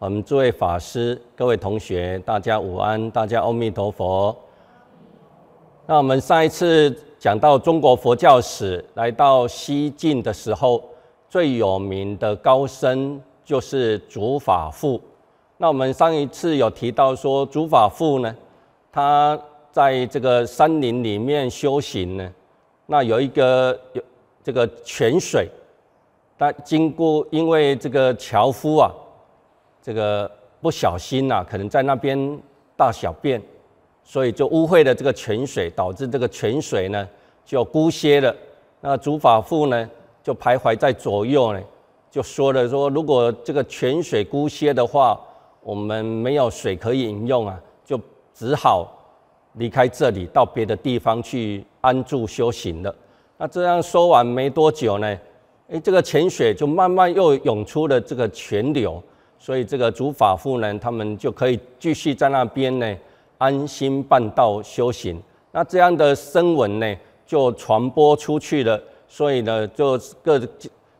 我们诸位法师、各位同学，大家午安，大家阿弥陀佛。那我们上一次讲到中国佛教史，来到西晋的时候，最有名的高僧就是竺法富。那我们上一次有提到说，竺法富呢，他在这个山林里面修行呢，那有一个有这个泉水，但经过因为这个樵夫啊。这个不小心呐，可能在那边大小便，所以就污秽了这个泉水，导致这个泉水呢就枯歇了。那主法父呢就徘徊在左右呢，就说了说，如果这个泉水枯歇的话，我们没有水可以饮用啊，就只好离开这里，到别的地方去安住修行了。那这样说完没多久呢，哎，这个泉水就慢慢又涌出了这个泉流。所以这个主法富呢，他们就可以继续在那边呢安心办道修行。那这样的声闻呢，就传播出去了。所以呢，就各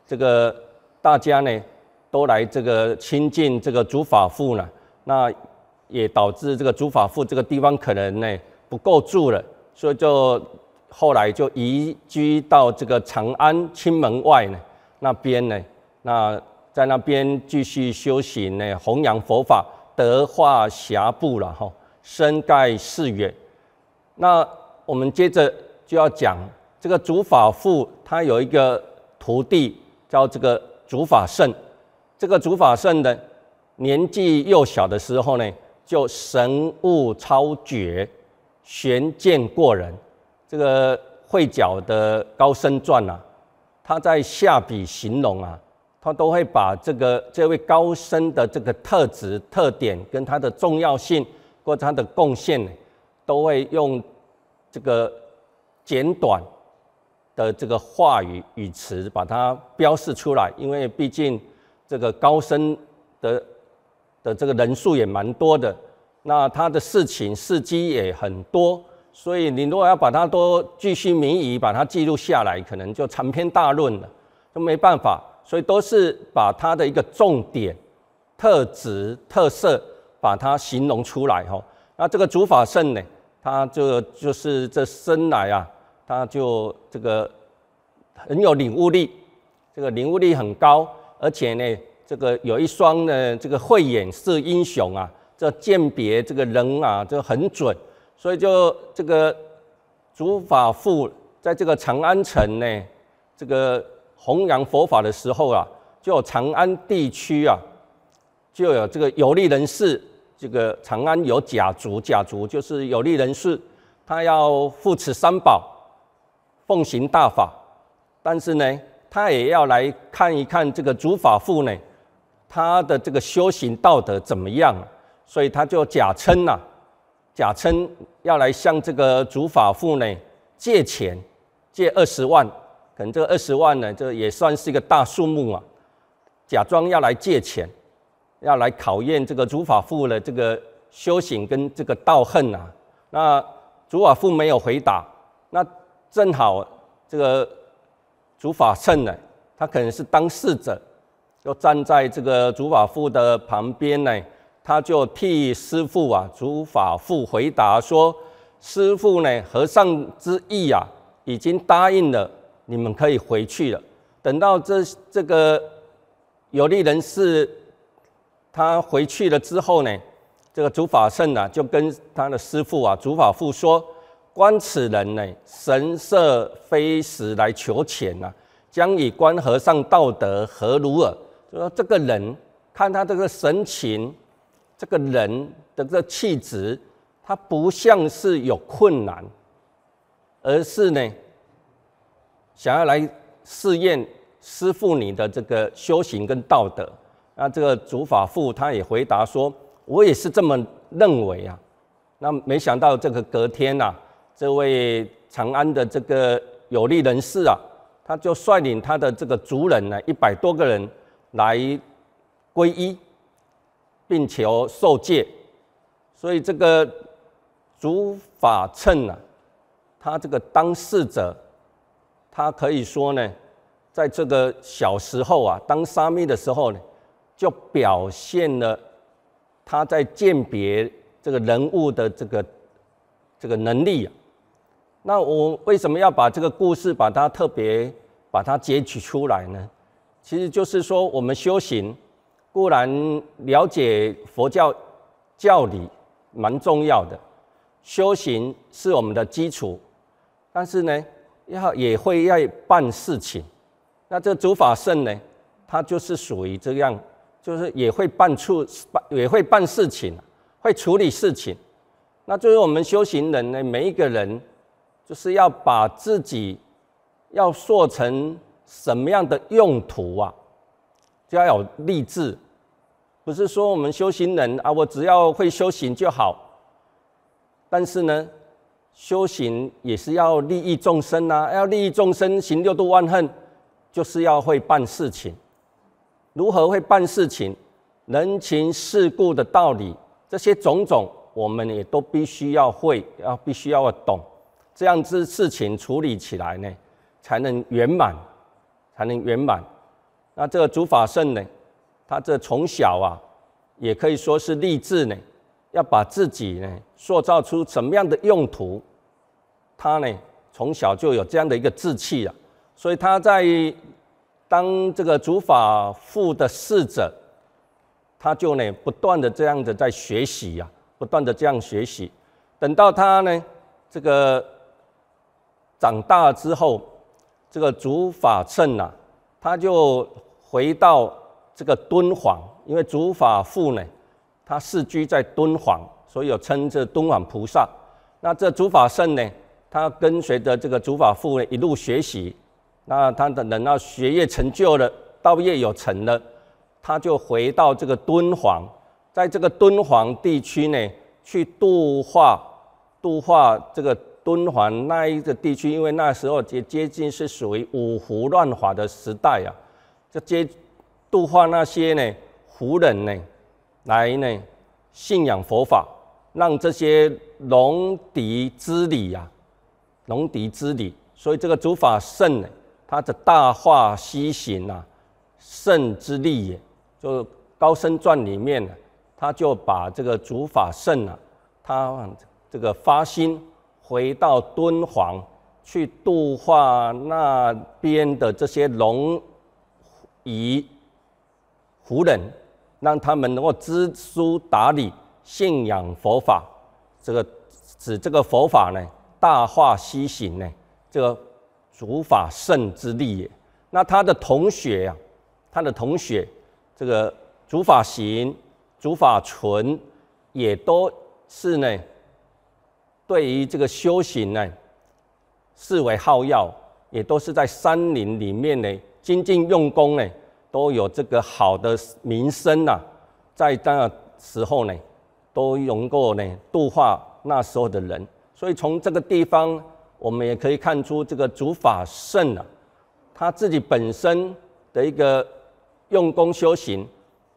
这个大家呢都来这个亲近这个主法富了。那也导致这个主法富这个地方可能呢不够住了，所以就后来就移居到这个长安清门外呢那边呢。那在那边继续修行呢，弘扬佛法，德化遐布了哈，身盖世远。那我们接着就要讲这个主法父，他有一个徒弟叫这个主法圣。这个主法圣呢，年纪幼小的时候呢，就神悟超绝，玄剑过人。这个会角的《高僧传》啊，他在下笔形容啊。他都会把这个这位高僧的这个特质、特点跟他的重要性，或他的贡献，都会用这个简短的这个话语语词把它标示出来。因为毕竟这个高僧的的这个人数也蛮多的，那他的事情事迹也很多，所以你如果要把它都继续明语把它记录下来，可能就长篇大论了，就没办法。所以都是把它的一个重点、特质、特色，把它形容出来哈。那这个主法圣呢，他就就是这生来啊，他就这个很有领悟力，这个领悟力很高，而且呢，这个有一双呢，这个慧眼是英雄啊，这鉴别这个人啊，这很准。所以就这个主法富在这个长安城呢，这个。弘扬佛法的时候啊，就长安地区啊，就有这个有利人士。这个长安有甲族，甲族就是有利人士，他要护持三宝，奉行大法。但是呢，他也要来看一看这个主法父呢，他的这个修行道德怎么样。所以他就假称呐，假称要来向这个主法父呢借钱，借二十万。可能这二十万呢，这也算是一个大数目啊！假装要来借钱，要来考验这个主法富的这个修行跟这个道恨啊。那主法富没有回答。那正好这个主法胜呢，他可能是当事者，就站在这个主法富的旁边呢，他就替师父啊主法富回答说：“师父呢，和尚之意啊，已经答应了。”你们可以回去了。等到这这个有利人士他回去了之后呢，这个主法圣呢就跟他的师父啊主法父说：“观此人呢，神色非实来求钱啊，将以观和尚道德何如耳？”就说这个人看他这个神情，这个人的这气质，他不像是有困难，而是呢。想要来试验师傅你的这个修行跟道德，那这个主法父他也回答说：“我也是这么认为啊。”那没想到这个隔天呐，这位长安的这个有利人士啊，他就率领他的这个族人呢，一百多个人来皈依，并求受戒。所以这个主法称啊，他这个当事者。他可以说呢，在这个小时候啊，当沙弥的时候，呢，就表现了他在鉴别这个人物的这个这个能力。啊。那我为什么要把这个故事把它特别把它截取出来呢？其实就是说，我们修行固然了解佛教教理蛮重要的，修行是我们的基础，但是呢。要也会要办事情，那这主法圣呢，他就是属于这样，就是也会办处办，也会办事情，会处理事情。那就是我们修行人呢，每一个人，就是要把自己要塑成什么样的用途啊，就要有立志。不是说我们修行人啊，我只要会修行就好，但是呢。修行也是要利益众生呐，要利益众生，行六度万恨，就是要会办事情。如何会办事情？人情世故的道理，这些种种，我们也都必须要会，要必须要懂。这样子事情处理起来呢，才能圆满，才能圆满。那这个主法圣呢，他这从小啊，也可以说是立志呢，要把自己呢塑造出什么样的用途？他呢，从小就有这样的一个志气啊，所以他在当这个祖法父的侍者，他就呢不断的这样的在学习呀，不断的这样学习。等到他呢这个长大之后，这个祖法圣啊，他就回到这个敦煌，因为祖法父呢，他世居在敦煌，所以有称这敦煌菩萨。那这祖法圣呢？他跟随着这个祖法父呢一路学习，那他的等到学业成就了，道业有成了，他就回到这个敦煌，在这个敦煌地区呢，去度化度化这个敦煌那一个地区，因为那时候接接近是属于五胡乱华的时代啊，就接度化那些呢胡人呢，来呢信仰佛法，让这些戎狄之礼呀。龙狄之礼，所以这个主法圣呢，他的大化西行啊，圣之力也。就高僧传里面呢，他就把这个主法圣呐，他这个发心回到敦煌去度化那边的这些龙、夷、胡人，让他们能够知书达理，信仰佛法。这个指这个佛法呢。大化西行呢，这个主法圣之力也。那他的同学呀，他的同学，这个主法行、主法存，也都是呢，对于这个修行呢，视为好药，也都是在山林里面呢，精进用功呢，都有这个好的名声呐。在那时候呢，都能够呢度化那时候的人。所以从这个地方，我们也可以看出，这个竺法圣啊，他自己本身的一个用功修行，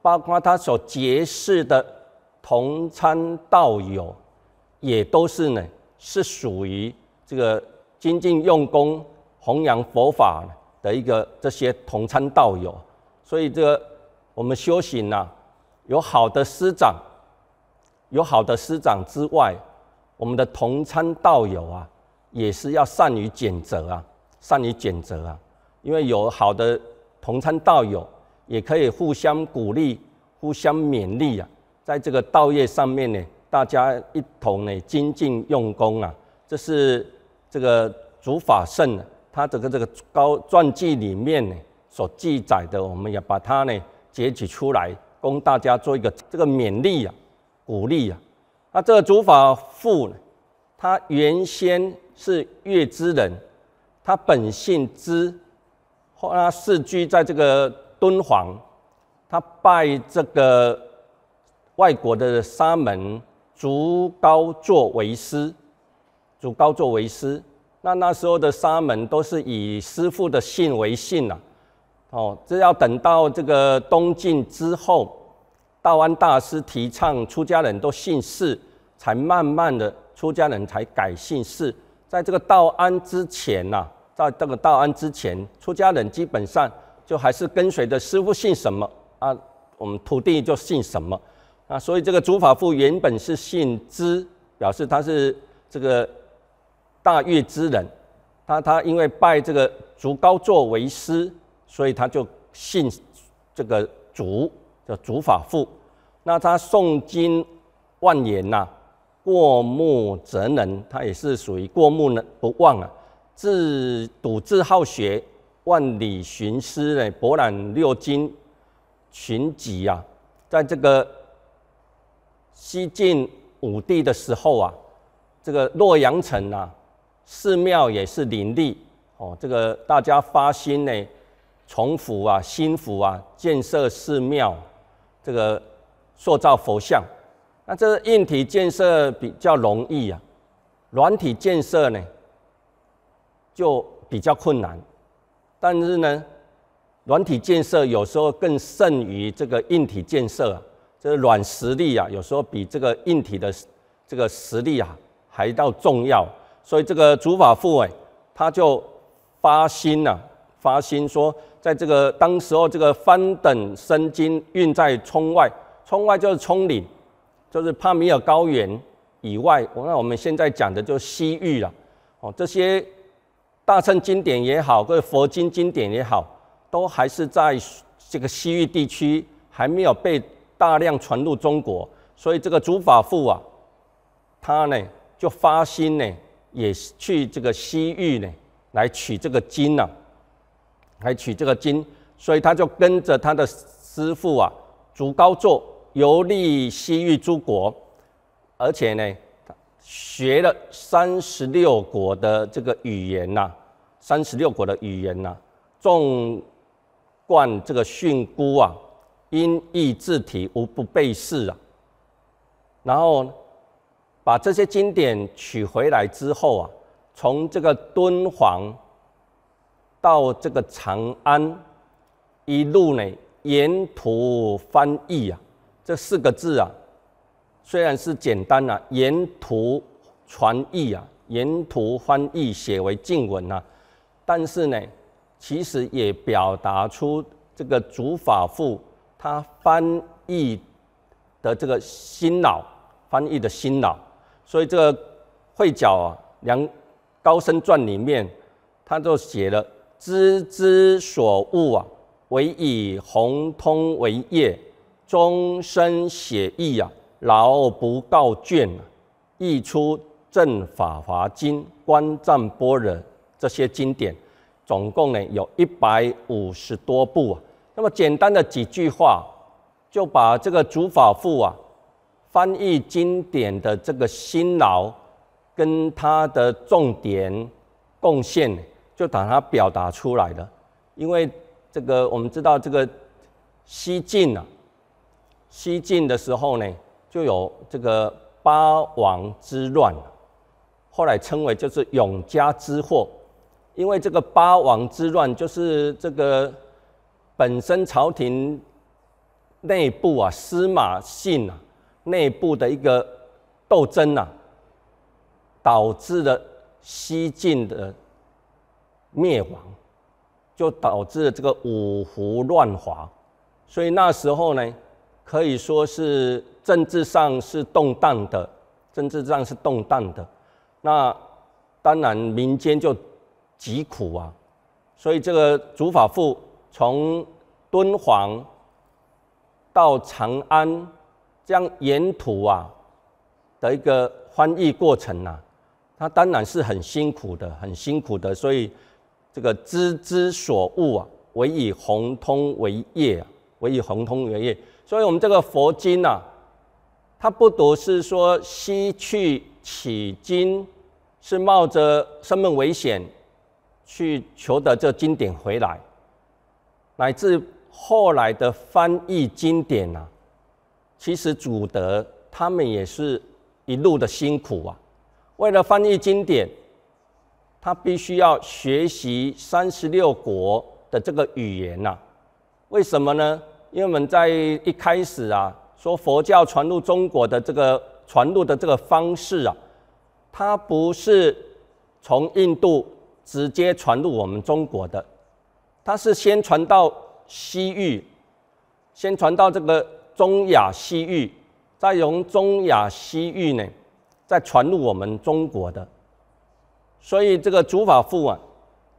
包括他所结识的同参道友，也都是呢，是属于这个精进用功、弘扬佛法的一个这些同参道友。所以这个我们修行呢，有好的师长，有好的师长之外。我们的同参道友啊，也是要善于检责啊，善于检责啊。因为有好的同参道友，也可以互相鼓励、互相勉励啊。在这个道业上面呢，大家一同呢精进用功啊。这是这个祖法圣他这个这个高传记里面呢所记载的，我们也把它呢截取出来，供大家做一个这个勉励呀、鼓励呀。那这个主法护，他原先是月之人，他本姓之，后来世居在这个敦煌，他拜这个外国的沙门竹高作为师，竹高作为师。那那时候的沙门都是以师父的姓为姓啊，哦，这要等到这个东晋之后。道安大师提倡出家人都姓释，才慢慢的出家人才改姓释。在这个道安之前呐，在这个道安之前，出家人基本上就还是跟随着师傅姓什么啊，我们徒弟就姓什么啊。所以这个祖法父原本是姓支，表示他是这个大乐之人。他他因为拜这个竹高作为师，所以他就姓这个竹。的主法父，那他诵经万言呐，过目则能，他也是属于过目呢不忘啊。自笃志好学，万里寻师呢，博览六经，群集啊，在这个西晋武帝的时候啊，这个洛阳城呐，寺庙也是林立哦，这个大家发心呢，重福啊，兴福啊，建设寺庙。这个塑造佛像，那这个硬体建设比较容易啊，软体建设呢就比较困难。但是呢，软体建设有时候更胜于这个硬体建设，这个软实力啊，有时候比这个硬体的这个实力啊还要重要。所以这个主法副委他就发心了。发心说，在这个当时候，这个翻等生经运在冲外，冲外就是冲岭，就是帕米尔高原以外。我那我们现在讲的就西域了。哦，这些大乘经典也好，或者佛经经典也好，都还是在这个西域地区还没有被大量传入中国，所以这个祖法父啊，他呢就发心呢，也去这个西域呢来取这个经啊。还取这个经，所以他就跟着他的师父啊，足高坐游历西域诸国，而且呢，学了三十六国的这个语言呐，三十六国的语言呐，纵贯这个训诂啊，音译字体无不备释啊。然后把这些经典取回来之后啊，从这个敦煌。到这个长安，一路呢，沿途翻译啊，这四个字啊，虽然是简单呐，沿途传译啊，沿途翻译写为静文啊，但是呢，其实也表达出这个竺法护他翻译的这个辛劳，翻译的辛劳，所以这个会角啊，梁高僧传里面他就写了。知之所悟啊，唯以弘通为业，终身写意啊，劳不告倦。译出《正法华经》《观战般若》这些经典，总共呢有一百五十多部啊。那么简单的几句话，就把这个主法护啊翻译经典的这个辛劳跟他的重点贡献。就把它表达出来了，因为这个我们知道，这个西晋啊，西晋的时候呢，就有这个八王之乱，后来称为就是永嘉之祸，因为这个八王之乱就是这个本身朝廷内部啊，司马信啊内部的一个斗争啊，导致了西晋的。灭亡，就导致这个五胡乱华，所以那时候呢，可以说是政治上是动荡的，政治上是动荡的。那当然民间就疾苦啊，所以这个《祖法父从敦煌到长安，这样沿途啊的一个翻译过程啊，他当然是很辛苦的，很辛苦的，所以。这个知之所悟啊，唯以宏通为业啊，唯以宏通为业。所以，我们这个佛经呐，它不独是说西去取经，是冒着生命危险去求得这经典回来，乃至后来的翻译经典呐，其实主德他们也是一路的辛苦啊，为了翻译经典。他必须要学习三十六国的这个语言呐？为什么呢？因为我们在一开始啊，说佛教传入中国的这个传入的这个方式啊，它不是从印度直接传入我们中国的，它是先传到西域，先传到这个中亚西域，再从中亚西域呢，再传入我们中国的。所以这个竺法父啊，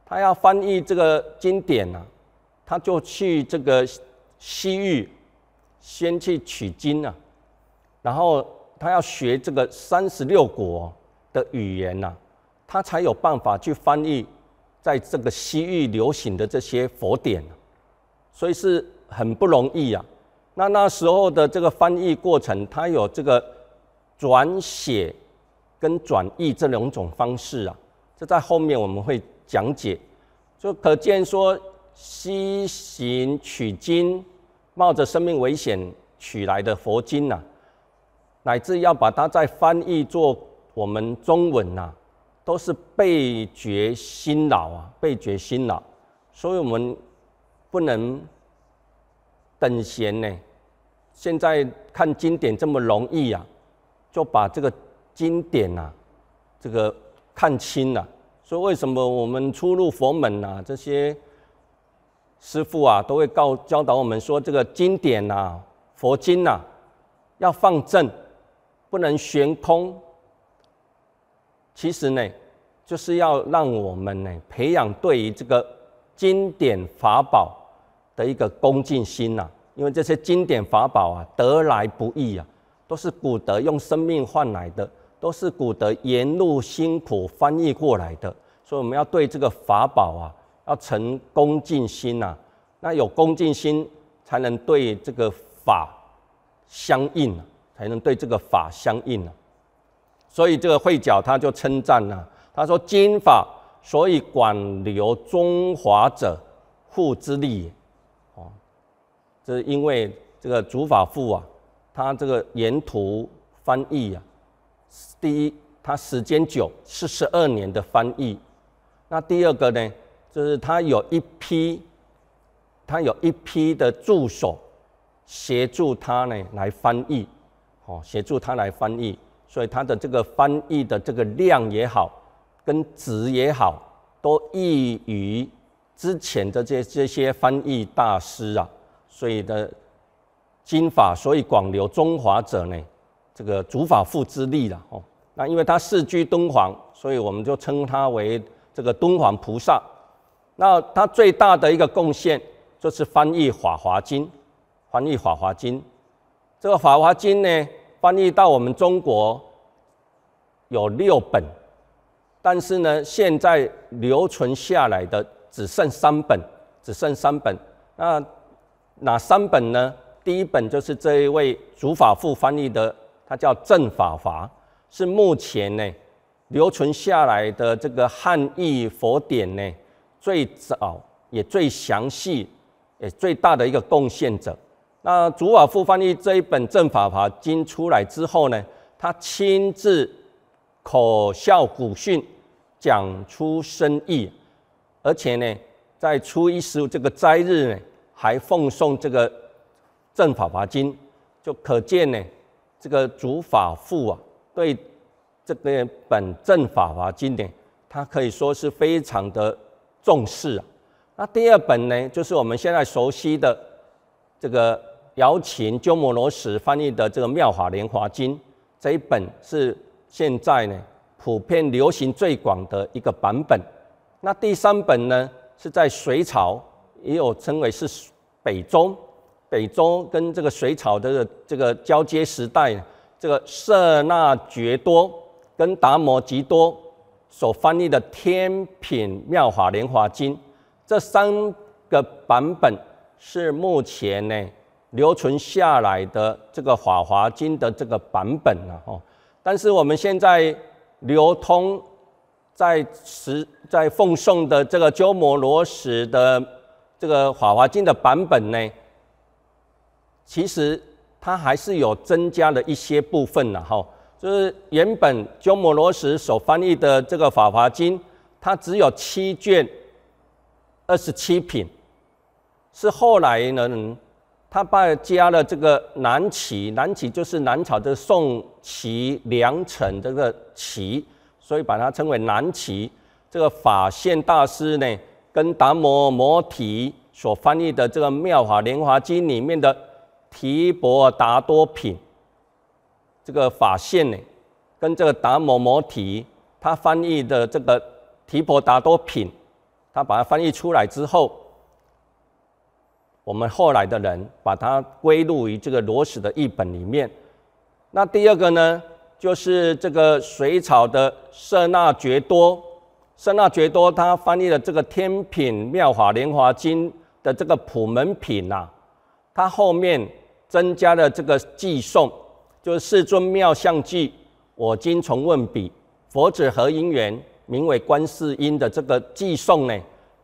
他要翻译这个经典啊，他就去这个西域，先去取经啊，然后他要学这个三十六国的语言呐，他才有办法去翻译在这个西域流行的这些佛典，所以是很不容易啊。那那时候的这个翻译过程，它有这个转写跟转译这两种方式啊。这在后面我们会讲解，就可见说西行取经，冒着生命危险取来的佛经呐，乃至要把它再翻译做我们中文呐，都是倍觉辛劳啊，倍觉辛劳。所以我们不能等闲呢，现在看经典这么容易啊，就把这个经典呐，这个看清了。说为什么我们出入佛门呐？这些师傅啊，都会告教导我们说，这个经典呐、佛经呐，要放正，不能悬空。其实呢，就是要让我们呢，培养对于这个经典法宝的一个恭敬心呐。因为这些经典法宝啊，得来不易啊，都是古德用生命换来的。都是古德沿路辛苦翻译过来的，所以我们要对这个法宝啊，要存恭敬心呐。那有恭敬心，才能对这个法相应，才能对这个法相应啊。所以这个慧觉他就称赞啊，他说：“经法所以广流中华者，护之力也。”哦，这是因为这个主法父啊，他这个沿途翻译啊。第一，它时间久，是十二年的翻译。那第二个呢，就是它有一批，它有一批的助手协助他呢来翻译，哦，协助他来翻译。所以它的这个翻译的这个量也好，跟值也好，都异于之前的这这些翻译大师啊。所以的经法，所以广流中华者呢。这个主法父之力了哦，那因为他世居敦煌，所以我们就称他为这个敦煌菩萨。那他最大的一个贡献就是翻译《法华经》，翻译《法华经》。这个《法华经》呢，翻译到我们中国有六本，但是呢，现在留存下来的只剩三本，只剩三本。那哪三本呢？第一本就是这一位主法父翻译的。它叫《正法华》，是目前呢留存下来的这个汉译佛典呢最早也最详细、也最大的一个贡献者。那祖瓦富翻译这一本《正法华经》出来之后呢，他亲自口笑古训，讲出深意，而且呢，在初一、十五这个斋日呢，还奉送这个《正法华经》，就可见呢。这个主法父啊，对这个本正法华经典，他可以说是非常的重视啊。那第二本呢，就是我们现在熟悉的这个姚琴鸠摩罗什翻译的这个《妙法莲华经》，这一本是现在呢普遍流行最广的一个版本。那第三本呢，是在隋朝，也有称为是北宗。北周跟这个水草的这个交接时代，这个色那觉多跟达摩吉多所翻译的《天品妙法莲华经》，这三个版本是目前呢留存下来的这个法华经的这个版本了哦。但是我们现在流通在时，在奉送的这个鸠摩罗什的这个法华经的版本呢？其实它还是有增加了一些部分的哈，就是原本鸠摩罗什所翻译的这个《法华经》，它只有七卷二十七品，是后来呢，他把加了这个南齐，南齐就是南朝的宋齐梁陈这个齐，所以把它称为南齐。这个法现大师呢，跟达摩摩提所翻译的这个《妙法莲华经》里面的。提婆达多品，这个法线呢，跟这个达摩摩提，他翻译的这个提婆达多品，他把它翻译出来之后，我们后来的人把它归入于这个罗什的译本里面。那第二个呢，就是这个水草的舍那觉多，舍那觉多他翻译的这个天品妙法莲华经的这个普门品呐，他后面。增加了这个寄送，就是世尊妙相记，我今重问彼佛子何因缘名为观世音的这个寄送呢？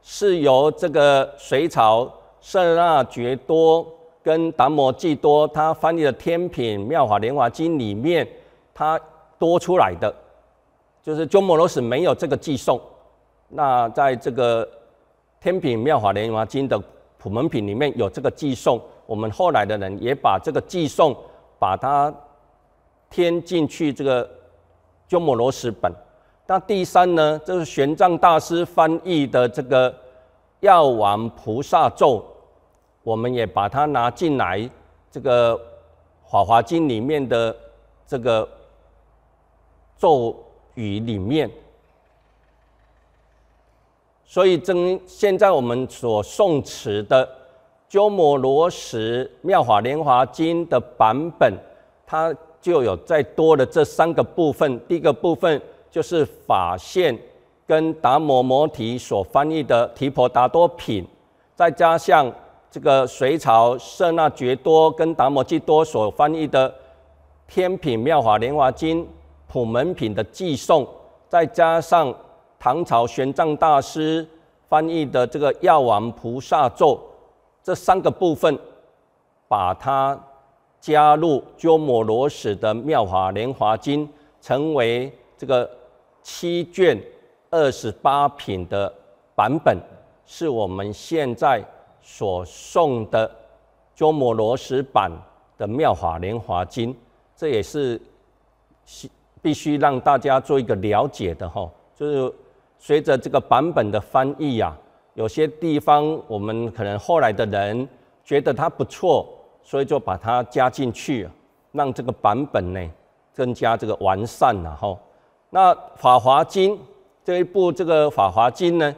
是由这个隋朝舍那觉多跟达摩济多他翻译的《天品妙法莲华经》里面，它多出来的，就是鸠摩罗什没有这个寄送，那在这个《天品妙法莲华经》的普门品里面有这个寄送。我们后来的人也把这个寄送，把它添进去这个鸠摩罗什本。那第三呢，就是玄奘大师翻译的这个药王菩萨咒，我们也把它拿进来这个法华经里面的这个咒语里面。所以，真现在我们所诵持的。鸠摩罗什《妙法莲华经》的版本，它就有再多的这三个部分。第一个部分就是法现跟达摩摩提所翻译的《提婆达多品》，再加上这个隋朝摄那觉多跟达摩基多所翻译的《天品妙法莲华经普门品》的寄送，再加上唐朝玄奘大师翻译的这个《药王菩萨咒》。这三个部分，把它加入鸠摩罗什的《妙法莲华经》，成为这个七卷二十八品的版本，是我们现在所诵的鸠摩罗什版的《妙法莲华经》。这也是是必须让大家做一个了解的，吼，就是随着这个版本的翻译呀。有些地方我们可能后来的人觉得它不错，所以就把它加进去，让这个版本呢更加这个完善了哈。那《法华经》这一部这个《法华经》呢，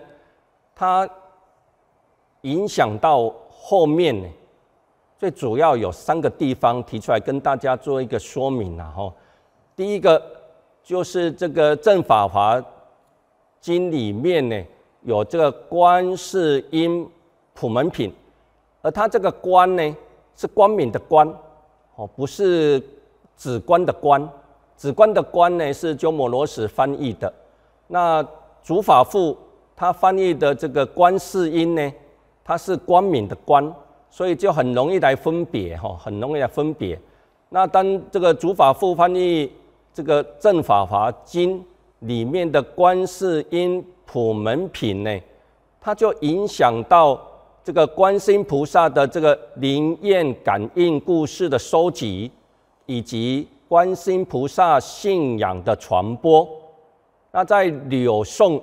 它影响到后面呢，最主要有三个地方提出来跟大家做一个说明了哈。第一个就是这个《正法华经》里面呢。有这个观世音普门品，而他这个观呢，是光明的观，哦，不是指观的观，指观的观呢是鸠摩罗什翻译的。那竺法护他翻译的这个观世音呢，他是光明的观，所以就很容易来分别，哈，很容易来分别。那当这个竺法护翻译这个正法华经。里面的观世音普门品呢，它就影响到这个观世音菩萨的这个灵验感应故事的收集，以及观世音菩萨信仰的传播。那在柳宋，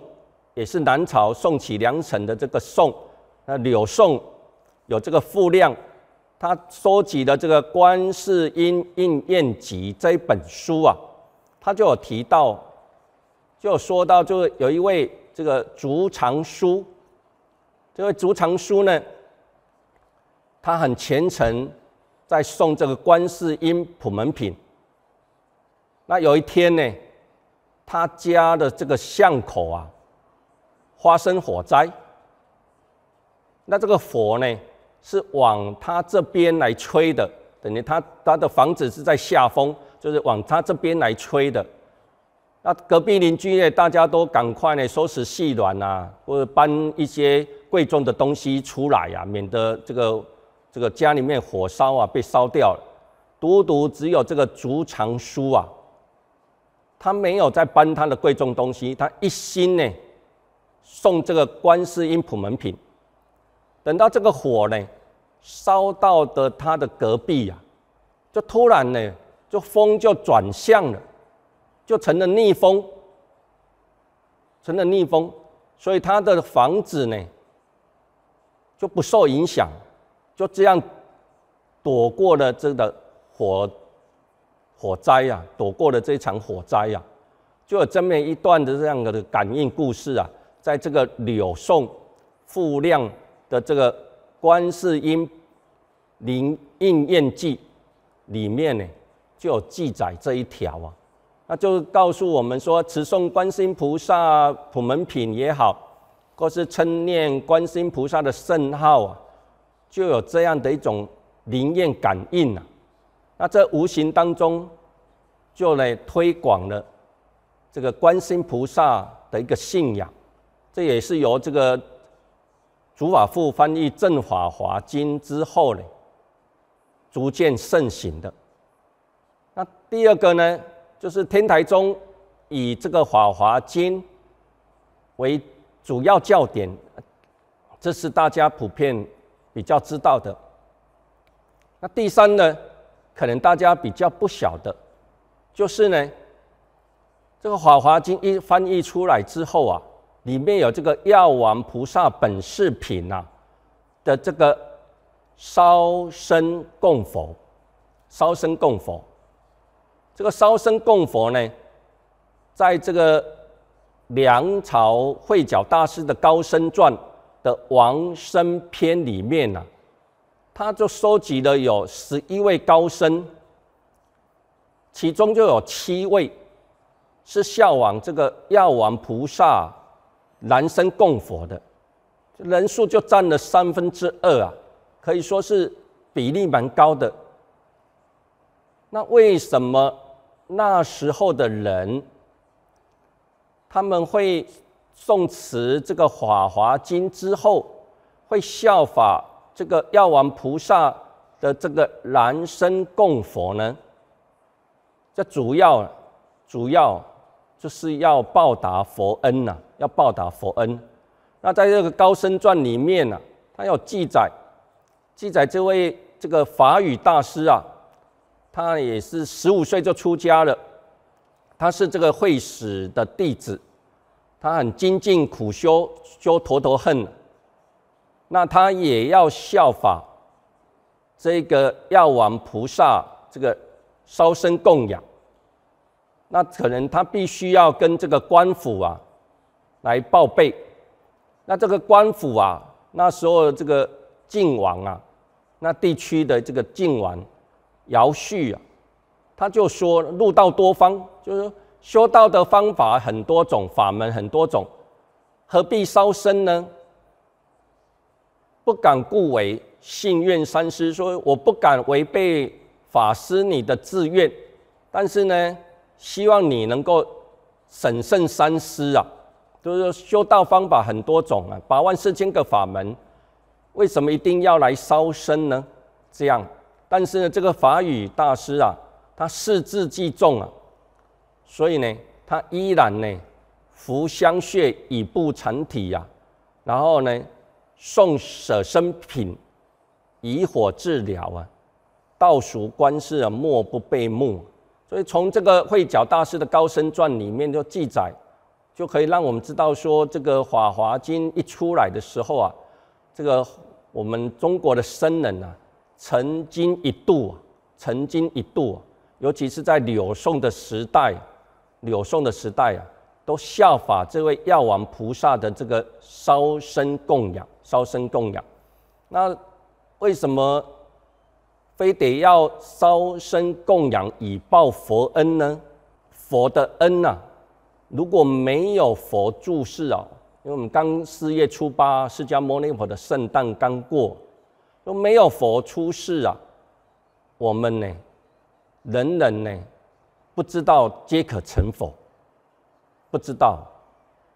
也是南朝宋齐梁陈的这个宋，那柳宋有这个傅亮，他收集的这个《观世音应验集》这一本书啊，他就有提到。就说到，就有一位这个竹长叔，这位竹长叔呢，他很虔诚，在送这个观世音普门品。那有一天呢，他家的这个巷口啊，发生火灾。那这个火呢，是往他这边来吹的，等于他他的房子是在下风，就是往他这边来吹的。那隔壁邻居呢？大家都赶快呢收拾细软啊，或者搬一些贵重的东西出来呀，免得这个这个家里面火烧啊被烧掉了。独独只有这个竹长书啊，他没有在搬他的贵重东西，他一心呢送这个观世音普门品。等到这个火呢烧到的他的隔壁呀，就突然呢就风就转向了。就成了逆风，成了逆风，所以他的房子呢就不受影响，就这样躲过了这个火火灾呀，躲过了这场火灾呀。就有这么一段的这样的感应故事啊，在这个柳宋傅亮的这个《观世音灵应验记》里面呢，就有记载这一条啊。那就告诉我们说，持诵观世音菩萨普门品也好，或是称念观世音菩萨的圣号啊，就有这样的一种灵验感应啊。那这无形当中就来推广了这个观世音菩萨的一个信仰。这也是由这个祖法父翻译《正法华经》之后呢，逐渐盛行的。那第二个呢？就是天台宗以这个《法华经》为主要教典，这是大家普遍比较知道的。那第三呢，可能大家比较不晓得，就是呢，这个《法华经》一翻译出来之后啊，里面有这个《药王菩萨本事品》呐的这个烧身供佛，烧身供佛。这个烧身供佛呢？在这个梁朝慧角大师的《高僧传》的王生篇里面呢，他就收集了有十一位高僧，其中就有七位是效仿这个药王菩萨南生供佛的，人数就占了三分之二啊，可以说是比例蛮高的。那为什么？那时候的人，他们会诵持这个《法华经》之后，会效法这个药王菩萨的这个燃身供佛呢。这主要主要就是要报答佛恩呐，要报答佛恩。那在这个《高僧传》里面呢，它有记载，记载这位这个法语大师啊。他也是十五岁就出家了，他是这个会使的弟子，他很精进苦修，修陀陀恨。那他也要效法这个药王菩萨，这个烧身供养。那可能他必须要跟这个官府啊来报备。那这个官府啊，那时候这个靖王啊，那地区的这个靖王。姚旭啊，他就说：入道多方，就是修道的方法很多种，法门很多种，何必烧身呢？不敢故违，信愿三思。说我不敢违背法师你的志愿，但是呢，希望你能够审慎三思啊。就是说，修道方法很多种啊，八万四千个法门，为什么一定要来烧身呢？这样。但是呢，这个法语大师啊，他四字既重啊，所以呢，他依然呢，扶香穴已不成体呀，然后呢，送舍生品以火治疗啊，道俗观世啊，莫不被目。所以从这个慧皎大师的高僧传里面就记载，就可以让我们知道说，这个《法华经》一出来的时候啊，这个我们中国的僧人啊。曾经一度，曾经一度，尤其是在柳宋的时代，柳宋的时代啊，都效法这位药王菩萨的这个烧身供养，烧身供养。那为什么非得要烧身供养以报佛恩呢？佛的恩呐，如果没有佛注视啊，因为我们刚四月初八释迦牟尼佛的圣诞刚过。都没有佛出世啊，我们呢，人人呢，不知道皆可成佛，不知道，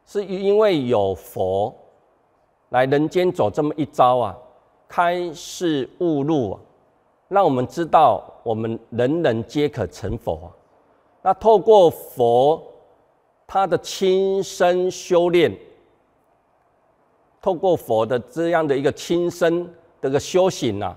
是因为有佛来人间走这么一遭啊，开示悟啊，让我们知道我们人人皆可成佛。那透过佛他的亲身修炼，透过佛的这样的一个亲身。这个修行呐，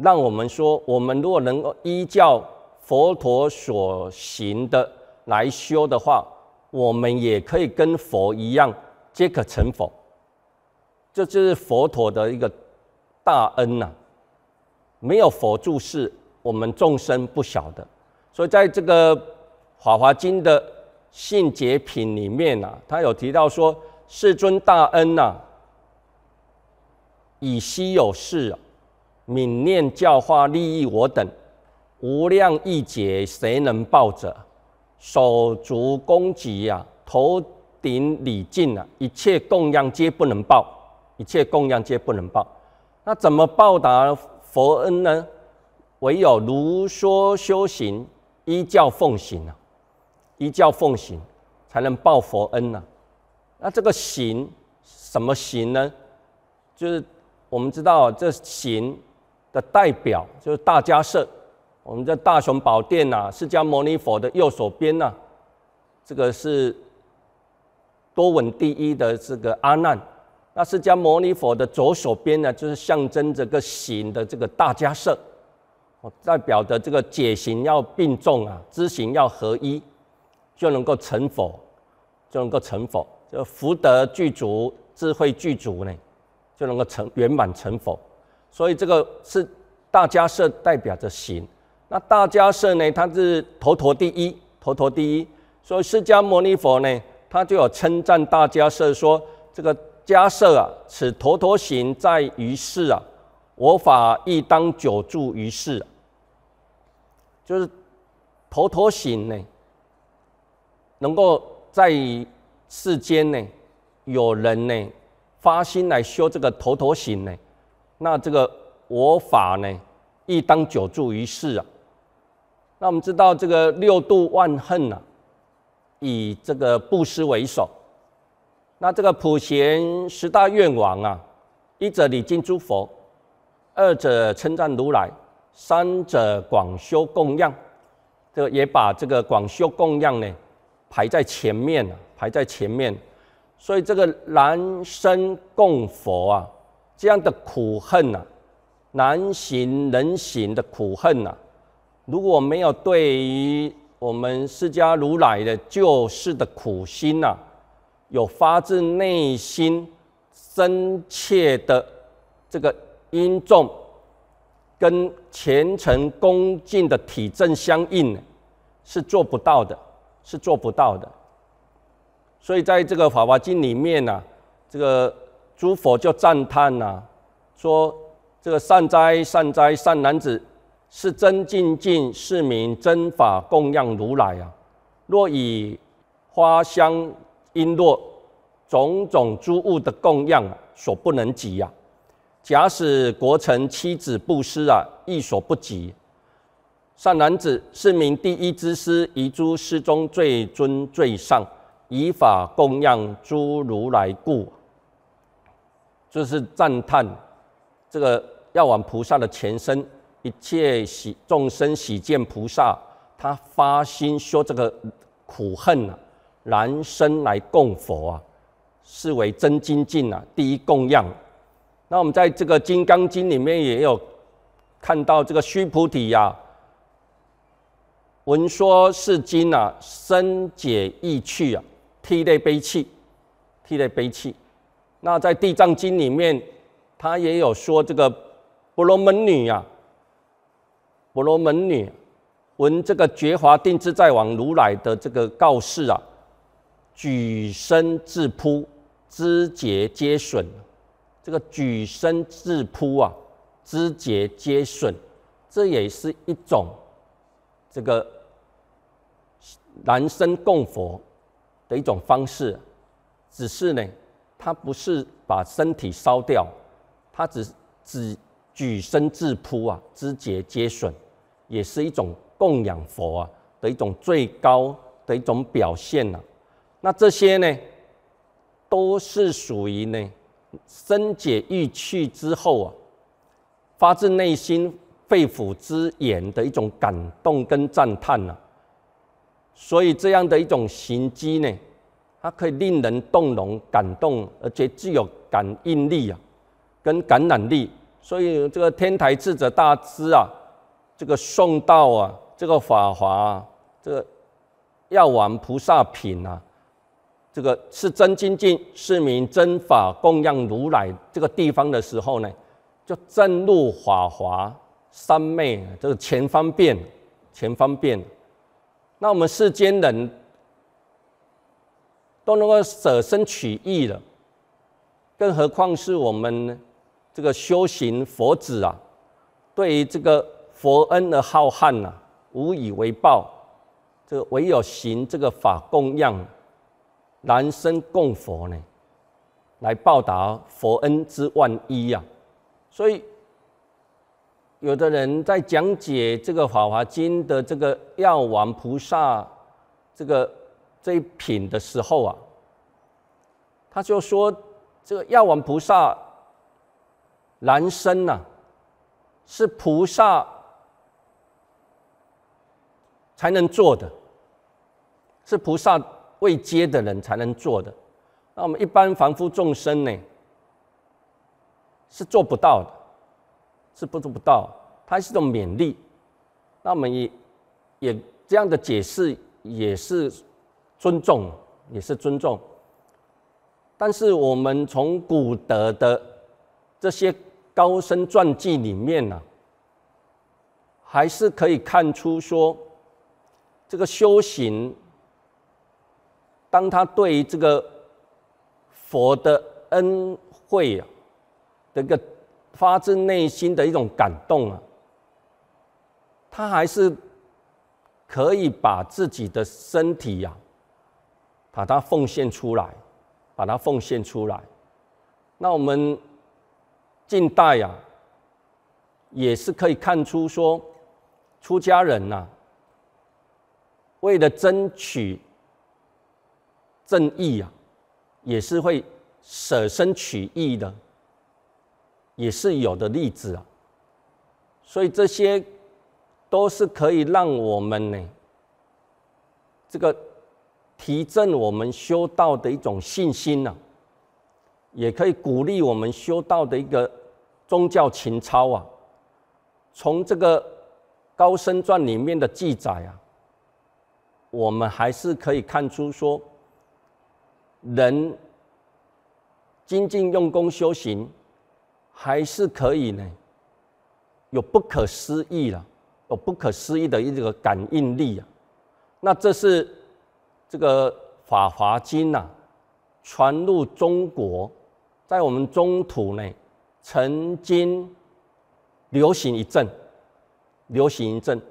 让我们说，我们如果能够依教佛陀所行的来修的话，我们也可以跟佛一样，皆可成佛。这就是佛陀的一个大恩呐。没有佛住世，我们众生不晓得。所以在这个《法华经》的信解品里面呐，他有提到说，世尊大恩呐。以稀有事，泯念教化利益我等，无量亿劫谁能报者？手足攻击呀，头顶礼敬啊，一切供养皆不能报，一切供养皆不能报。那怎么报答佛恩呢？唯有如说修行，依教奉行啊，依教奉行才能报佛恩呐。那这个行什么行呢？就是。我们知道这行的代表就是大家舍，我们这大雄宝殿呐，释迦牟尼佛的右手边呐，这个是多闻第一的这个阿难，那释迦牟尼佛的左手边呢，就是象征这个行的这个大迦舍，代表的这个解行要并重啊，知行要合一，就能够成佛，就能够成佛，就福德具足，智慧具足呢。就能够成圆满成佛，所以这个是大迦舍代表着行。那大迦舍呢，它是头陀第一，头陀第一。所以释迦牟尼佛呢，他就有称赞大迦舍说：“这个迦舍啊，此头陀行在于世啊，我法亦当久住于世。”就是头陀行呢，能够在世间呢，有人呢。发心来修这个头陀行呢，那这个我法呢，亦当久住于世啊。那我们知道这个六度万恨呐，以这个布施为首。那这个普贤十大愿王啊，一者礼敬诸佛，二者称赞如来，三者广修供养，这个也把这个广修供养呢排在前面啊，排在前面。所以这个男生供佛啊，这样的苦恨呐，难行人行的苦恨呐，如果没有对于我们释迦如来的救世的苦心呐，有发自内心深切的这个因重跟虔诚恭敬的体证相应，是做不到的，是做不到的。所以，在这个《法华经》里面啊，这个诸佛就赞叹呐，说：“这个善哉，善哉，善男子，是真净尽是名真法供养如来啊！若以花香璎珞种种诸物的供养所不能及呀。假使国臣妻子布施啊，亦所不及。善男子是名第一之师，遗诸师中最尊最上。”以法供养诸如来故，就是赞叹这个药王菩萨的前身，一切喜众生喜见菩萨，他发心说这个苦恨啊，燃身来供佛啊，是为真精进啊。第一供养。那我们在这个《金刚经》里面也有看到这个须菩提呀，闻说是经啊，深解意趣啊。涕泪悲泣，涕泪悲泣。那在《地藏经》里面，他也有说这个婆罗门女呀，婆罗门女闻这个觉华定自在王如来的这个告示啊，举身自扑，肢节皆损。这个举身自扑啊，肢节皆损，这也是一种这个男生供佛。的一种方式，只是呢，他不是把身体烧掉，他只只举身自扑啊，肢节皆损，也是一种供养佛啊的一种最高的一种表现呐。那这些呢，都是属于呢，深解欲去之后啊，发自内心肺腑之言的一种感动跟赞叹呐。所以这样的一种行迹呢，它可以令人动容、感动，而且具有感应力啊，跟感染力。所以这个天台智者大师啊，这个送到啊这个法华这个药王菩萨品啊，这个是真精进，是名真法供养如来这个地方的时候呢，就正入法华三昧，这个前方便，前方便。那我们世间人都能够舍身取义了，更何况是我们这个修行佛子啊，对于这个佛恩的浩瀚呐，无以为报，这个唯有行这个法供养，男生供佛呢，来报答佛恩之万一呀，所以。有的人在讲解这个《法华经》的这个药王菩萨这个这一品的时候啊，他就说，这个药王菩萨难生呐，是菩萨才能做的，是菩萨未接的人才能做的，那我们一般凡夫众生呢，是做不到的。是不足不到，它是一种勉励。那么也也这样的解释也是尊重，也是尊重。但是我们从古德的这些高僧传记里面呢，还是可以看出说，这个修行，当他对于这个佛的恩惠啊，这个。发自内心的一种感动啊，他还是可以把自己的身体呀，把它奉献出来，把它奉献出来。那我们近代呀，也是可以看出，说出家人呐，为了争取正义啊，也是会舍身取义的。也是有的例子啊，所以这些都是可以让我们呢，这个提振我们修道的一种信心啊，也可以鼓励我们修道的一个宗教情操啊。从这个高僧传里面的记载啊，我们还是可以看出说，人精进用功修行。还是可以呢，有不可思议了，有不可思议的一个感应力啊。那这是这个《法华经》呐传入中国，在我们中土呢，曾经流行一阵，流行一阵。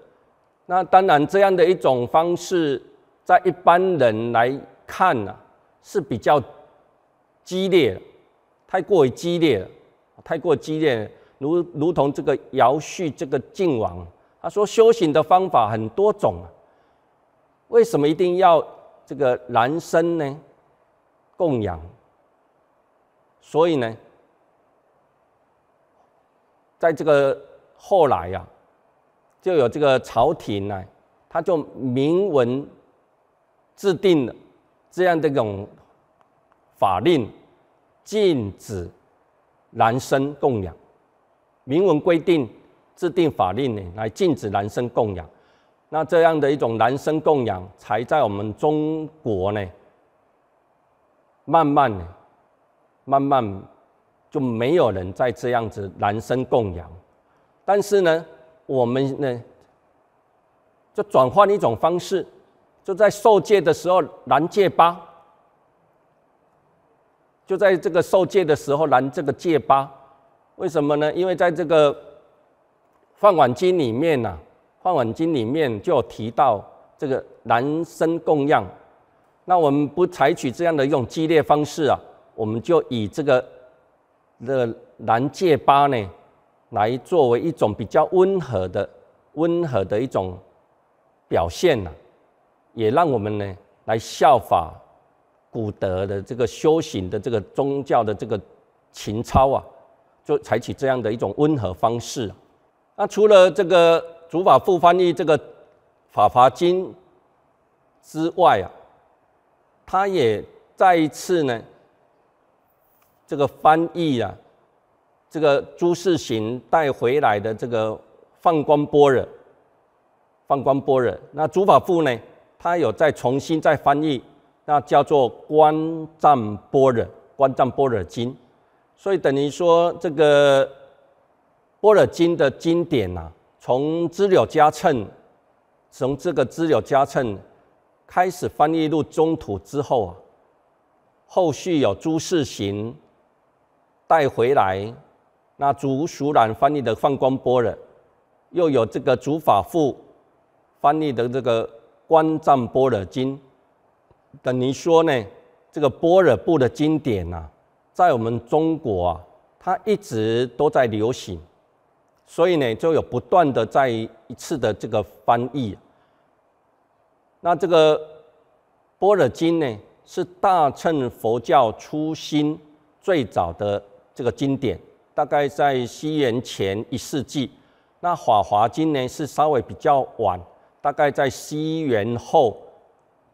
那当然，这样的一种方式，在一般人来看呢，是比较激烈，太过于激烈。了。太过激烈，如如同这个姚旭这个晋王，他说修行的方法很多种，为什么一定要这个男生呢？供养。所以呢，在这个后来呀，就有这个朝廷呢，他就明文制定了这样的一种法令，禁止。男生供养，明文规定，制定法令呢，来禁止男生供养。那这样的一种男生供养，才在我们中国呢，慢慢，慢慢就没有人再这样子男生供养。但是呢，我们呢，就转换一种方式，就在受戒的时候男戒八。就在这个受戒的时候，燃这个戒疤，为什么呢？因为在这个《饭碗经》里面呐，《饭碗经》里面就提到这个男生供养。那我们不采取这样的一种激烈方式啊，我们就以这个的燃戒疤呢，来作为一种比较温和的、温和的一种表现呐，也让我们呢来效法。古德的这个修行的这个宗教的这个情操啊，就采取这样的一种温和方式。那除了这个祖法护翻译这个《法华经》之外啊，他也再一次呢，这个翻译啊，这个朱士行带回来的这个《放光般若》《放光般若》。那祖法父呢，他有再重新再翻译。那叫做《观藏波若，观藏波若经》，所以等于说这个《波尔经》的经典啊，从支娄加衬，从这个支娄加衬开始翻译入中土之后啊，后续有朱士行带回来，那竺熟蓝翻译的《放光波尔》，又有这个竺法富翻译的这个《观藏波尔经》。等于说呢，这个《般若部》的经典呐，在我们中国啊，它一直都在流行，所以呢，就有不断的在一次的这个翻译。那这个《般若经》呢，是大乘佛教初心最早的这个经典，大概在西元前一世纪。那《法华经》呢，是稍微比较晚，大概在西元后。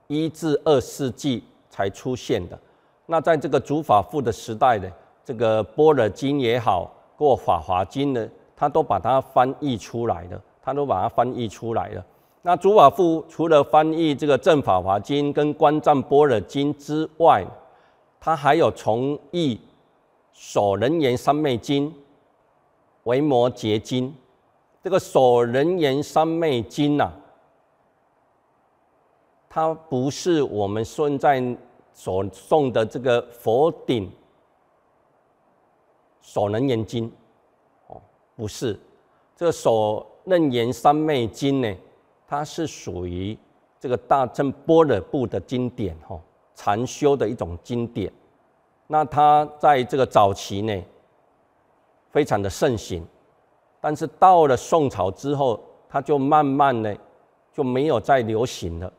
一至二世纪才出现的，那在这个主法护的时代呢，这个《般若经》也好，《法华经》呢，他都把它翻译出来了，他都把它翻译出来了。那主法父除了翻译这个《正法华经》跟《观战般若经》之外，他还有从译《所人言三昧经》、《维摩诘经》。这个《所人言三昧经》呐。它不是我们现在所诵的这个《佛顶所能言经》，哦，不是，这个《所楞严三昧经》呢，它是属于这个大乘般若部的经典，哦，禅修的一种经典。那它在这个早期呢，非常的盛行，但是到了宋朝之后，它就慢慢的就没有再流行了。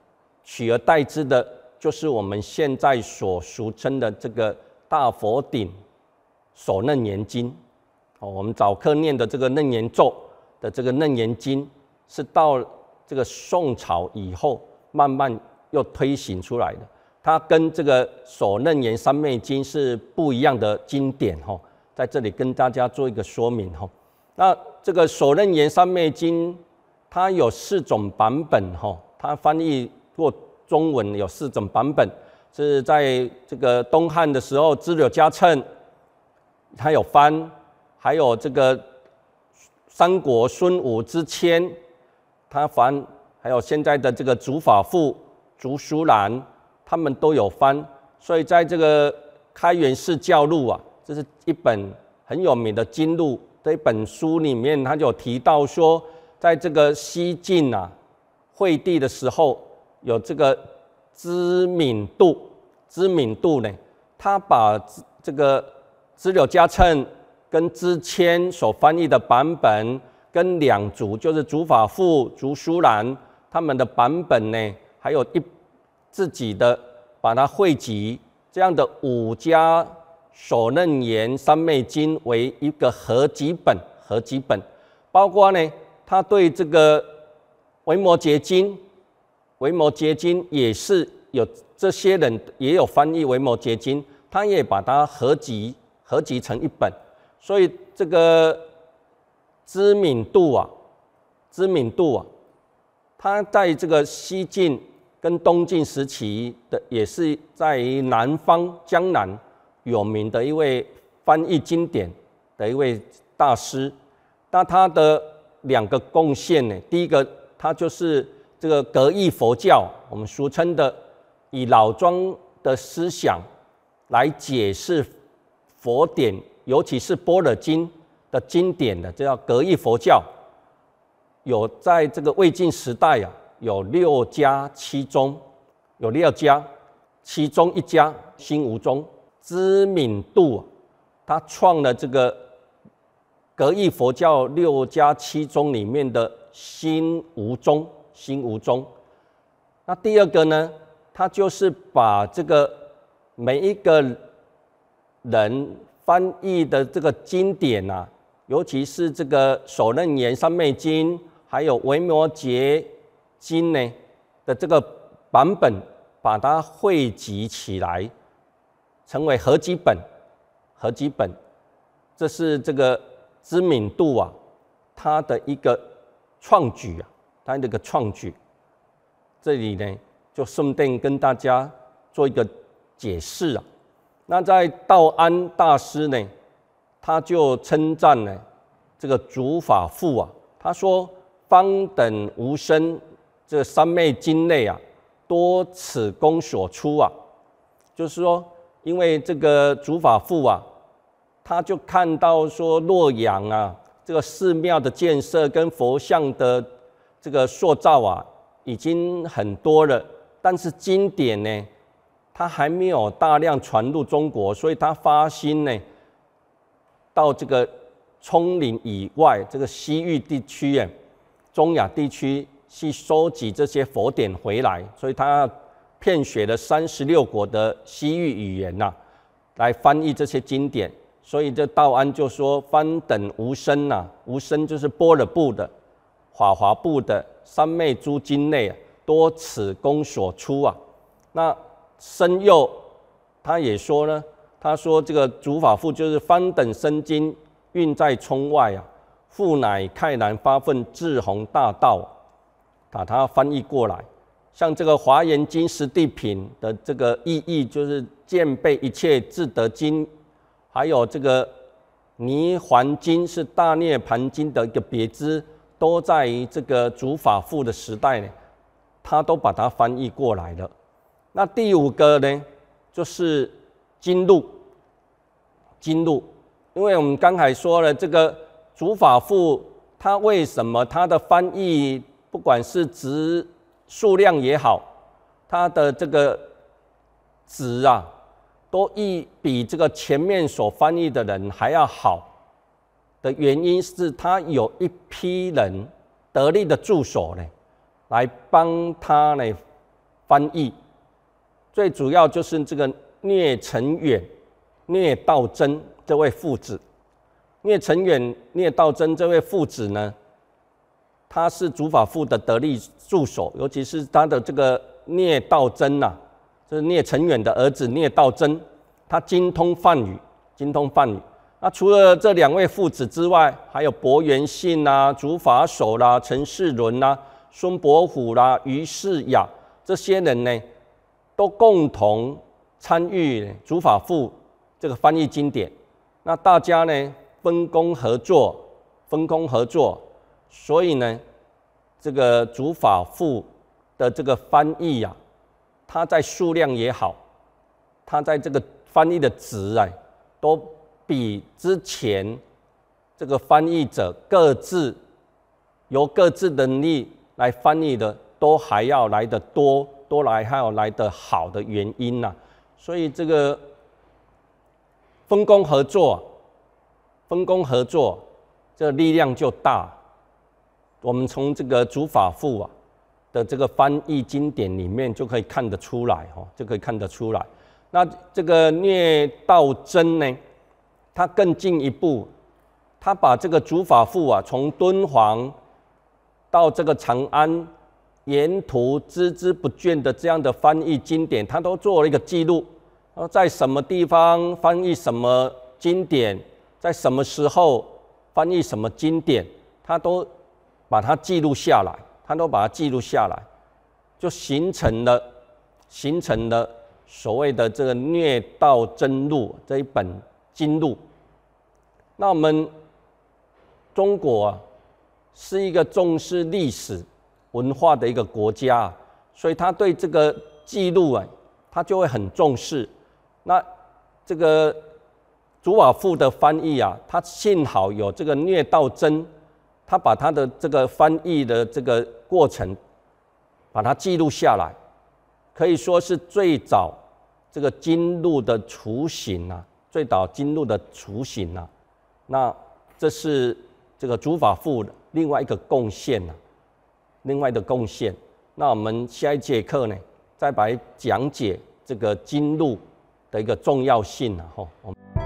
取而代之的，就是我们现在所俗称的这个大佛顶所楞严经，哦，我们早课念的这个楞严咒的这个楞严经，是到这个宋朝以后，慢慢又推行出来的。它跟这个所楞严三昧经是不一样的经典，哈，在这里跟大家做一个说明，哈。那这个所楞严三昧经，它有四种版本，哈，它翻译。过中文有四种版本，是在这个东汉的时候，支柳家谶他有翻，还有这个三国孙武之谦他翻，还有现在的这个竺法护、竺叔兰，他们都有翻。所以在这个《开元寺教录》啊，这是一本很有名的经录这一本书里面，他就提到说，在这个西晋啊，惠帝的时候。有这个知名度，知名度呢，他把这这个知了加称跟知谦所翻译的版本，跟两竺，就是竺法富、竺书然他们的版本呢，还有一自己的，把它汇集，这样的五家所任言三昧经为一个合集本，合集本，包括呢，他对这个维摩诘经。《维摩诘经》也是有这些人也有翻译《维摩诘经》，他也把它合集合集成一本，所以这个知名度啊，知名度啊，他在这个西晋跟东晋时期的，也是在南方江南有名的一位翻译经典的一位大师。那他的两个贡献呢，第一个他就是。这个格义佛教，我们俗称的以老庄的思想来解释佛典，尤其是《般若经》的经典的，这叫格义佛教。有在这个魏晋时代啊，有六家七宗，有六家，其中一家新无宗，知敏度他创了这个格义佛教六家七宗里面的新无宗。心无中。那第二个呢？他就是把这个每一个人翻译的这个经典啊，尤其是这个《首楞严三昧经》还有《维摩诘经》呢的这个版本，把它汇集起来，成为合集本。合集本，这是这个知名度啊，它的一个创举啊。他那个创举，这里呢就顺便跟大家做一个解释啊。那在道安大师呢，他就称赞呢这个竺法富啊，他说方等无生这三昧经内啊，多此功所出啊。就是说，因为这个竺法富啊，他就看到说洛阳啊这个寺庙的建设跟佛像的这个塑造啊，已经很多了，但是经典呢，它还没有大量传入中国，所以它发心呢，到这个葱岭以外这个西域地区呀，中亚地区去收集这些佛典回来，所以他骗学了三十六国的西域语言呐，来翻译这些经典，所以这道安就说翻等无生呐，无生就是波勒布的。法华部的三昧诸经内多此功所出啊。那身右他也说呢，他说这个主法父就是方等身经运在冲外啊，父乃泰然发奋志宏大道。把它翻译过来，像这个华严经十地品的这个意义，就是见备一切智德经，还有这个泥洹经是大涅盘经的一个别支。都在于这个竺法赋的时代呢，他都把它翻译过来了。那第五个呢，就是金鹿，金鹿，因为我们刚才说了，这个竺法赋，他为什么他的翻译，不管是值数量也好，他的这个值啊，都一比这个前面所翻译的人还要好。的原因是他有一批人得力的助手呢，来帮他呢翻译。最主要就是这个聂成远、聂道真这位父子。聂成远、聂道真这位父子呢，他是主法父的得力助手，尤其是他的这个聂道真呐，就是聂成远的儿子聂道真，他精通梵语，精通梵语。那除了这两位父子之外，还有博元信啦、竺法守啦、陈世伦啦、孙伯虎啦、于世雅这些人呢，都共同参与《竹法赋》这个翻译经典。那大家呢分工合作，分工合作，所以呢，这个《竹法赋》的这个翻译呀，它在数量也好，它在这个翻译的值啊，都。比之前这个翻译者各自由各自能力来翻译的，都还要来的多，多来还有来的好的原因呢。所以这个分工合作，分工合作，这力量就大。我们从这个主法傅啊的这个翻译经典里面就可以看得出来，哈，就可以看得出来。那这个聂道真呢？他更进一步，他把这个《竺法赋啊，从敦煌到这个长安，沿途孜孜不倦的这样的翻译经典，他都做了一个记录。呃，在什么地方翻译什么经典，在什么时候翻译什么经典，他都把它记录下来，他都把它记录下来，就形成了形成了所谓的这个《虐道真录》这一本。经录，那我们中国啊，是一个重视历史文化的一个国家，所以他对这个记录啊，他就会很重视。那这个祖瓦夫的翻译啊，他幸好有这个聂道真，他把他的这个翻译的这个过程，把它记录下来，可以说是最早这个经录的雏形啊。最早经鹿的雏形啊。那这是这个诸法傅另外一个贡献啊，另外的贡献。那我们下一节课呢，再来讲解这个经鹿的一个重要性啊，吼。